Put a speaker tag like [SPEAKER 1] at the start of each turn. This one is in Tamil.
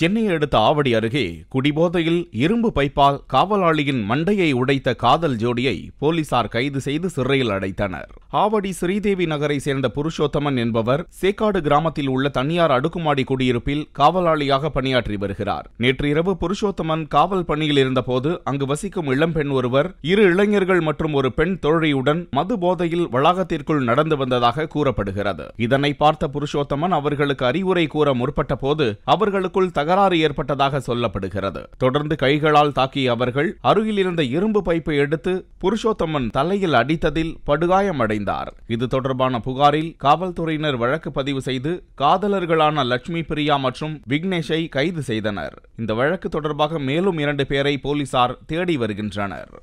[SPEAKER 1] சென்னையை அடுத்த ஆவடி அருகே
[SPEAKER 2] குடிபோதையில் இரும்பு பைப்பால் காவலாளியின் மண்டையை உடைத்த காதல் ஜோடியை போலீசார் கைது செய்து சிறையில் அடைத்தனர் ஆவடி ஸ்ரீதேவி நகரை சேர்ந்த புருஷோத்தமன் என்பவர் சேக்காடு கிராமத்தில் உள்ள தனியார் அடுக்குமாடி குடியிருப்பில் காவலாளியாக பணியாற்றி வருகிறார் நேற்று இரவு புருஷோத்தமன் காவல் பணியில் இருந்தபோது அங்கு வசிக்கும் இளம்பெண் ஒருவர் இரு இளைஞர்கள் மற்றும் ஒரு பெண் தோழியுடன் மது போதையில் வளாகத்திற்குள் நடந்து வந்ததாக கூறப்படுகிறது இதனை பார்த்த புருஷோத்தமன் அவர்களுக்கு அறிவுரை கூற முற்பட்ட போது அவர்களுக்குள் தகராறு ஏற்பட்டதாக சொல்லப்படுகிறது தொடர்ந்து கைகளால் தாக்கிய அவர்கள் அருகில் இருந்த இரும்பு பைப்பை எடுத்து புருஷோத்தமன் தலையில் அடித்ததில் படுகாயமடைந்தார் அடைந்தார் இது தொடர்பான புகாரில் காவல்துறையினர் வழக்கு பதிவு செய்து காதலர்களான லட்சுமி பிரியா மற்றும் விக்னேஷை கைது செய்தனர் இந்த வழக்கு தொடர்பாக மேலும் இரண்டு பேரை போலீசார் தேடி வருகின்றனர்